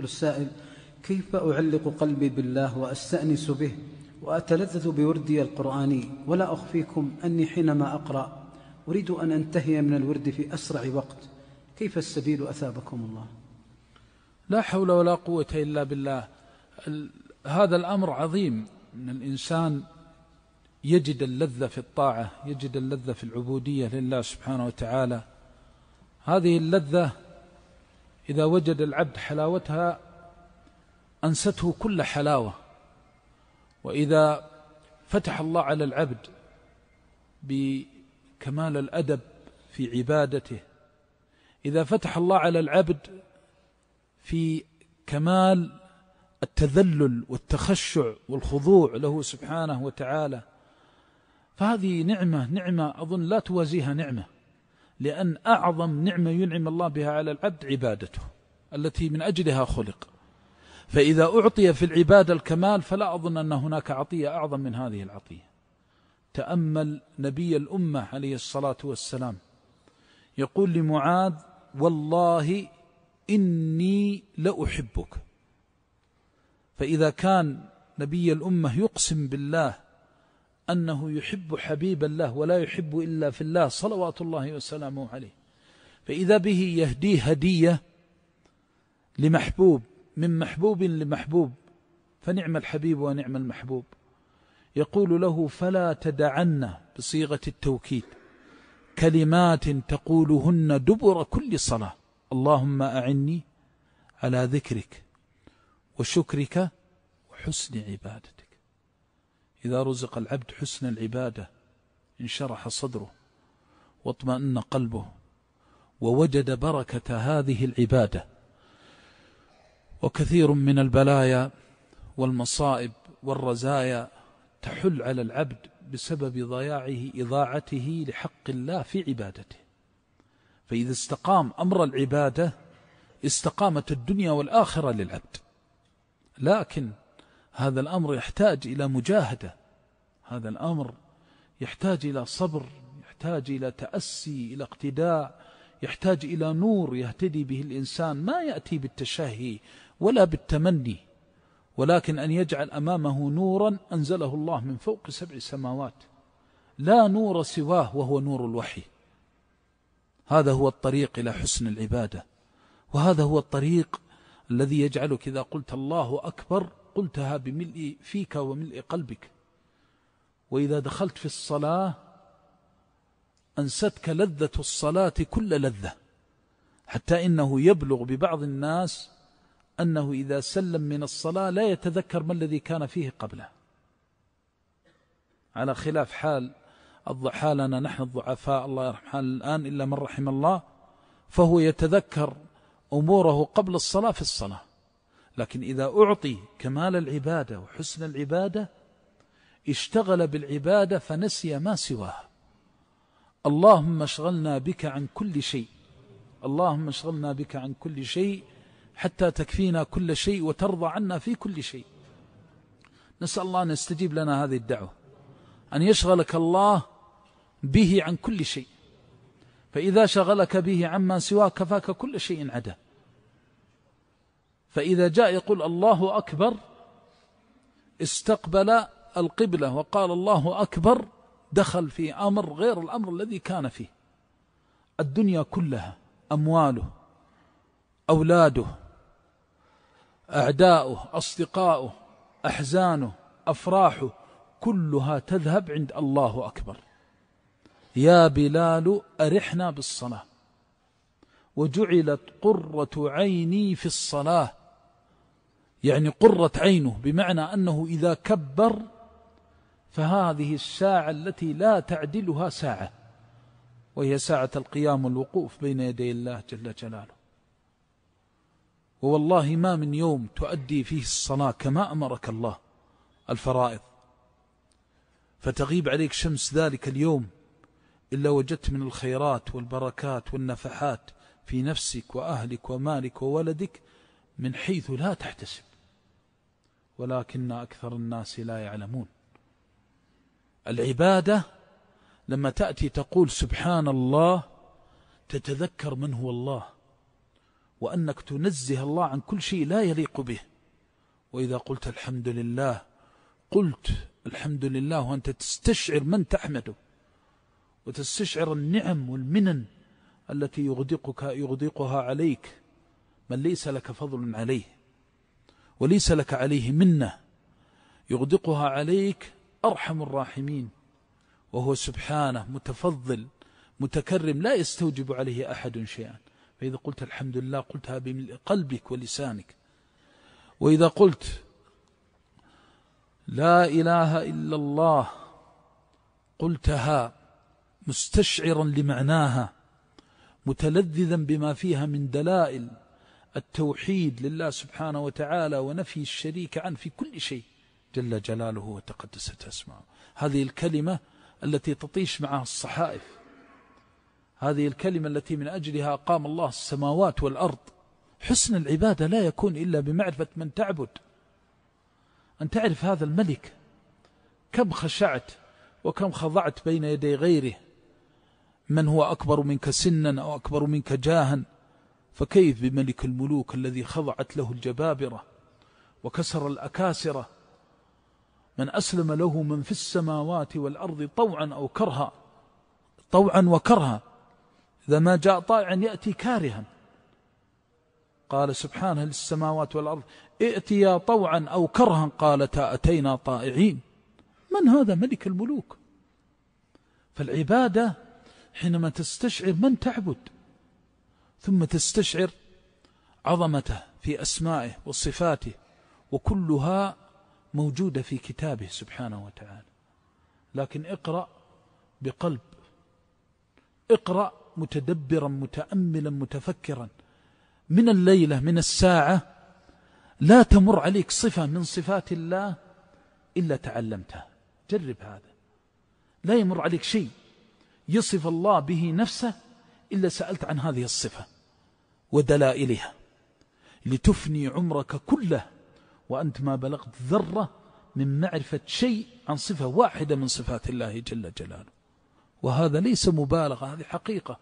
يقول السائل كيف أعلق قلبي بالله وأستأنس به وأتلذذ بوردي القرآني ولا أخفيكم أني حينما أقرأ أريد أن أنتهي من الورد في أسرع وقت كيف السبيل أثابكم الله لا حول ولا قوة إلا بالله هذا الأمر عظيم أن الإنسان يجد اللذة في الطاعة يجد اللذة في العبودية لله سبحانه وتعالى هذه اللذة إذا وجد العبد حلاوتها أنسته كل حلاوة وإذا فتح الله على العبد بكمال الأدب في عبادته إذا فتح الله على العبد في كمال التذلل والتخشع والخضوع له سبحانه وتعالى فهذه نعمة نعمة أظن لا توازيها نعمة لأن أعظم نعمة ينعم الله بها على العبد عبادته التي من أجلها خلق فإذا أعطي في العبادة الكمال فلا أظن أن هناك عطية أعظم من هذه العطية تأمل نبي الأمة عليه الصلاة والسلام يقول لمعاذ والله إني لأحبك فإذا كان نبي الأمة يقسم بالله أنه يحب حبيب الله ولا يحب إلا في الله صلوات الله وسلامه عليه فإذا به يهدي هدية لمحبوب من محبوب لمحبوب فنعم الحبيب ونعم المحبوب يقول له فلا تدعن بصيغة التوكيد كلمات تقولهن دبر كل صلاة اللهم أعني على ذكرك وشكرك وحسن عبادتك إذا رزق العبد حسن العبادة انشرح صدره واطمأن قلبه ووجد بركة هذه العبادة وكثير من البلايا والمصائب والرزايا تحل على العبد بسبب ضياعه إضاعته لحق الله في عبادته فإذا استقام أمر العبادة استقامت الدنيا والآخرة للعبد لكن هذا الأمر يحتاج إلى مجاهدة هذا الأمر يحتاج إلى صبر يحتاج إلى تأسي إلى اقتداء يحتاج إلى نور يهتدي به الإنسان ما يأتي بالتشهي ولا بالتمني ولكن أن يجعل أمامه نورا أنزله الله من فوق سبع سماوات لا نور سواه وهو نور الوحي هذا هو الطريق إلى حسن العبادة وهذا هو الطريق الذي يجعلك إذا قلت الله أكبر قلتها بملء فيك وملء قلبك وإذا دخلت في الصلاة أنستك لذة الصلاة كل لذة حتى إنه يبلغ ببعض الناس أنه إذا سلم من الصلاة لا يتذكر ما الذي كان فيه قبله على خلاف حال حالنا نحن الضعفاء الله يرحم حال الآن إلا من رحم الله فهو يتذكر أموره قبل الصلاة في الصلاة لكن إذا أعطي كمال العبادة وحسن العبادة اشتغل بالعبادة فنسي ما سواها اللهم اشغلنا بك عن كل شيء اللهم اشغلنا بك عن كل شيء حتى تكفينا كل شيء وترضى عنا في كل شيء نسأل الله أن يستجيب لنا هذه الدعوة أن يشغلك الله به عن كل شيء فإذا شغلك به عما سواه كفاك كل شيء عدا فإذا جاء يقول الله أكبر استقبل القبلة وقال الله أكبر دخل في أمر غير الأمر الذي كان فيه الدنيا كلها أمواله أولاده أعداؤه أصدقاؤه أحزانه أفراحه كلها تذهب عند الله أكبر يا بلال أرحنا بالصلاة وجعلت قرة عيني في الصلاة يعني قرت عينه بمعنى أنه إذا كبر فهذه الساعة التي لا تعدلها ساعة وهي ساعة القيام والوقوف بين يدي الله جل جلاله ووالله ما من يوم تؤدي فيه الصلاة كما أمرك الله الفرائض فتغيب عليك شمس ذلك اليوم إلا وجدت من الخيرات والبركات والنفحات في نفسك وأهلك ومالك وولدك من حيث لا تحتسب ولكن أكثر الناس لا يعلمون العبادة لما تأتي تقول سبحان الله تتذكر من هو الله وأنك تنزه الله عن كل شيء لا يليق به وإذا قلت الحمد لله قلت الحمد لله وأنت تستشعر من تحمده وتستشعر النعم والمنن التي يغدقك يغدقها عليك من ليس لك فضل عليه وليس لك عليه منة يغدقها عليك أرحم الراحمين وهو سبحانه متفضل متكرم لا يستوجب عليه أحد شيئا فإذا قلت الحمد لله قلتها بقلبك ولسانك وإذا قلت لا إله إلا الله قلتها مستشعرا لمعناها متلذذا بما فيها من دلائل التوحيد لله سبحانه وتعالى ونفي الشريك عنه في كل شيء جل جلاله وتقدست اسماؤه هذه الكلمة التي تطيش معها الصحائف هذه الكلمة التي من أجلها قام الله السماوات والأرض حسن العبادة لا يكون إلا بمعرفة من تعبد أن تعرف هذا الملك كم خشعت وكم خضعت بين يدي غيره من هو أكبر منك سنا أو أكبر منك جاها فكيف بملك الملوك الذي خضعت له الجبابرة وكسر الأكاسرة من أسلم له من في السماوات والأرض طوعا أو كرها طوعا وكرها إذا ما جاء طائعا يأتي كارها قال سبحانه للسماوات والأرض ائتيا طوعا أو كرها قالتا أتينا طائعين من هذا ملك الملوك فالعبادة حينما تستشعر من تعبد ثم تستشعر عظمته في أسمائه وصفاته وكلها موجودة في كتابه سبحانه وتعالى لكن اقرأ بقلب اقرأ متدبرا متأملا متفكرا من الليلة من الساعة لا تمر عليك صفة من صفات الله إلا تعلمتها جرب هذا لا يمر عليك شيء يصف الله به نفسه إلا سألت عن هذه الصفة ودلائلها لتفني عمرك كله وأنت ما بلغت ذرة من معرفة شيء عن صفة واحدة من صفات الله جل جلاله وهذا ليس مبالغة هذه حقيقة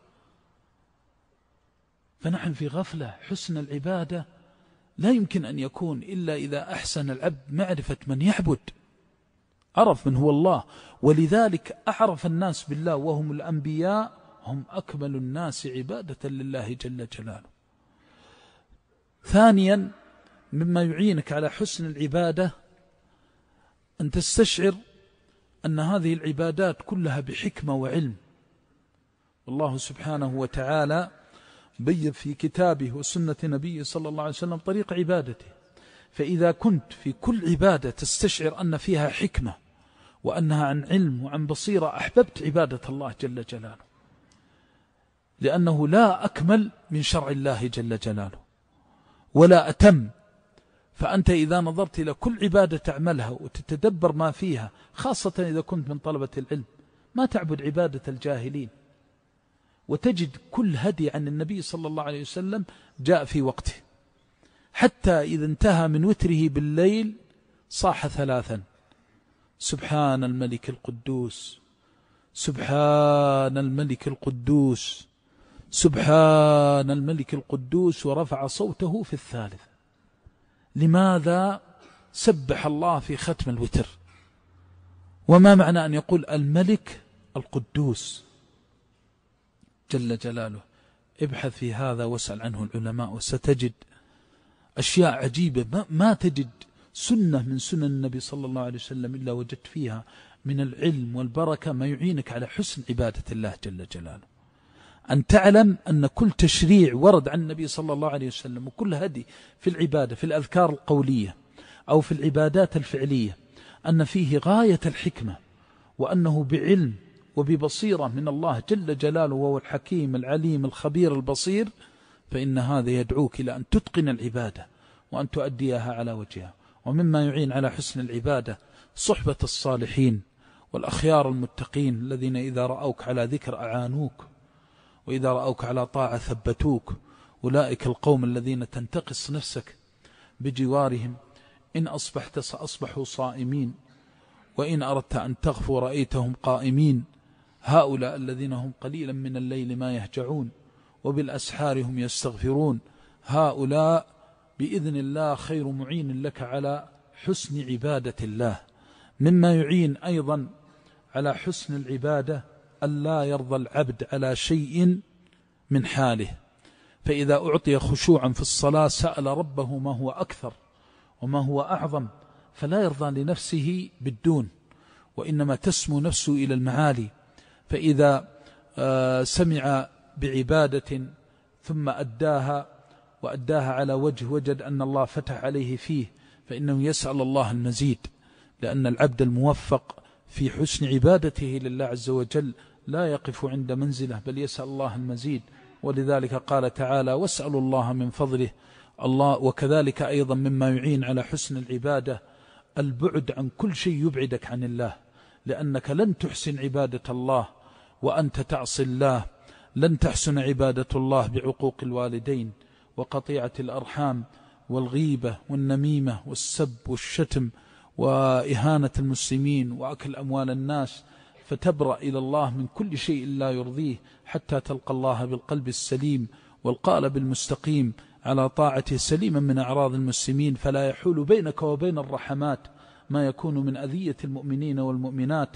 فنحن في غفلة حسن العبادة لا يمكن أن يكون إلا إذا أحسن العبد معرفة من يعبد عرف من هو الله ولذلك أعرف الناس بالله وهم الأنبياء هم أكمل الناس عبادة لله جل جلاله ثانيا مما يعينك على حسن العبادة أن تستشعر أن هذه العبادات كلها بحكمة وعلم والله سبحانه وتعالى بين في كتابه وسنة نبيه صلى الله عليه وسلم طريق عبادته فإذا كنت في كل عبادة تستشعر أن فيها حكمة وأنها عن علم وعن بصيرة أحببت عبادة الله جل جلاله لأنه لا أكمل من شرع الله جل جلاله ولا أتم فأنت إذا نظرت إلى كل عبادة تعملها وتتدبر ما فيها خاصة إذا كنت من طلبة العلم ما تعبد عبادة الجاهلين وتجد كل هدي عن النبي صلى الله عليه وسلم جاء في وقته حتى إذا انتهى من وتره بالليل صاح ثلاثا سبحان الملك القدوس سبحان الملك القدوس سبحان الملك القدوس ورفع صوته في الثالث لماذا سبح الله في ختم الوتر وما معنى أن يقول الملك القدوس جل جلاله ابحث في هذا واسأل عنه العلماء وستجد أشياء عجيبة ما, تجد سنة من سنن النبي صلى الله عليه وسلم إلا وجدت فيها من العلم والبركة ما يعينك على حسن عبادة الله جل جلاله أن تعلم أن كل تشريع ورد عن النبي صلى الله عليه وسلم وكل هدي في العبادة في الأذكار القولية أو في العبادات الفعلية أن فيه غاية الحكمة وأنه بعلم وببصيرة من الله جل جلاله وهو الحكيم العليم الخبير البصير فإن هذا يدعوك إلى أن تتقن العبادة وأن تؤديها على وجهها ومما يعين على حسن العبادة صحبة الصالحين والأخيار المتقين الذين إذا رأوك على ذكر أعانوك وإذا رأوك على طاعة ثبتوك أولئك القوم الذين تنتقص نفسك بجوارهم إن أصبحت سأصبحوا صائمين وإن أردت أن تغفو رأيتهم قائمين هؤلاء الذين هم قليلا من الليل ما يهجعون وبالأسحار هم يستغفرون هؤلاء بإذن الله خير معين لك على حسن عبادة الله مما يعين أيضا على حسن العبادة ألا يرضى العبد على شيء من حاله فإذا أعطي خشوعا في الصلاة سأل ربه ما هو أكثر وما هو أعظم فلا يرضى لنفسه بالدون وإنما تسمو نفسه إلى المعالي فإذا آه، سمع بعبادة ثم أداها وأداها على وجه وجد أن الله فتح عليه فيه فإنه يسأل الله المزيد لأن العبد الموفق في حسن عبادته لله عز وجل لا يقف عند منزله بل يسأل الله المزيد ولذلك قال تعالى واسألوا الله من فضله الله وكذلك أيضا مما يعين على حسن العبادة البعد عن كل شيء يبعدك عن الله لأنك لن تحسن عبادة الله وأنت تعصي الله لن تحسن عبادة الله بعقوق الوالدين وقطيعة الأرحام والغيبة والنميمة والسب والشتم وإهانة المسلمين وأكل أموال الناس فتبرأ إلى الله من كل شيء لا يرضيه حتى تلقى الله بالقلب السليم والقالب المستقيم على طاعته سليما من أعراض المسلمين فلا يحول بينك وبين الرحمات ما يكون من أذية المؤمنين والمؤمنات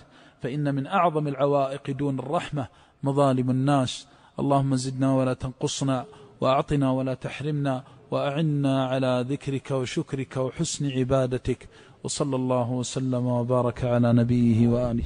فإن من أعظم العوائق دون الرحمة مظالم الناس اللهم زدنا ولا تنقصنا وأعطنا ولا تحرمنا وأعنا على ذكرك وشكرك وحسن عبادتك وصلى الله وسلم وبارك على نبيه وآله